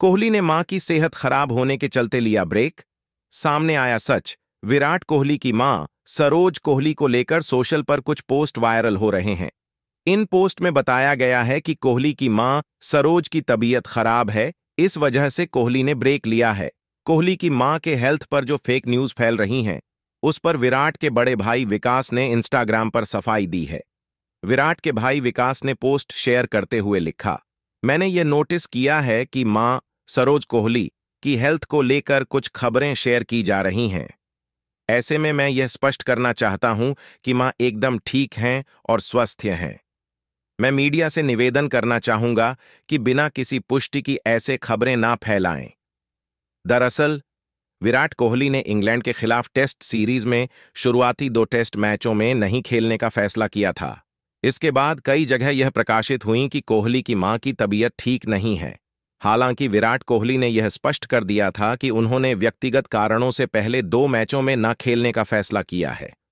कोहली ने मां की सेहत खराब होने के चलते लिया ब्रेक सामने आया सच विराट कोहली की मां सरोज कोहली को लेकर सोशल पर कुछ पोस्ट वायरल हो रहे हैं इन पोस्ट में बताया गया है कि कोहली की मां सरोज की तबीयत खराब है इस वजह से कोहली ने ब्रेक लिया है कोहली की मां के हेल्थ पर जो फेक न्यूज फैल रही हैं उस पर विराट के बड़े भाई विकास ने इंस्टाग्राम पर सफाई दी है विराट के भाई विकास ने पोस्ट शेयर करते हुए लिखा मैंने ये नोटिस किया है कि मां सरोज कोहली की हेल्थ को लेकर कुछ खबरें शेयर की जा रही हैं ऐसे में मैं यह स्पष्ट करना चाहता हूं कि मां एकदम ठीक हैं और स्वस्थ हैं मैं मीडिया से निवेदन करना चाहूंगा कि बिना किसी पुष्टि की ऐसे खबरें ना फैलाएं दरअसल विराट कोहली ने इंग्लैंड के खिलाफ टेस्ट सीरीज में शुरुआती दो टेस्ट मैचों में नहीं खेलने का फैसला किया था इसके बाद कई जगह यह प्रकाशित हुई कि कोहली की मां की तबीयत ठीक नहीं है हालांकि विराट कोहली ने यह स्पष्ट कर दिया था कि उन्होंने व्यक्तिगत कारणों से पहले दो मैचों में न खेलने का फैसला किया है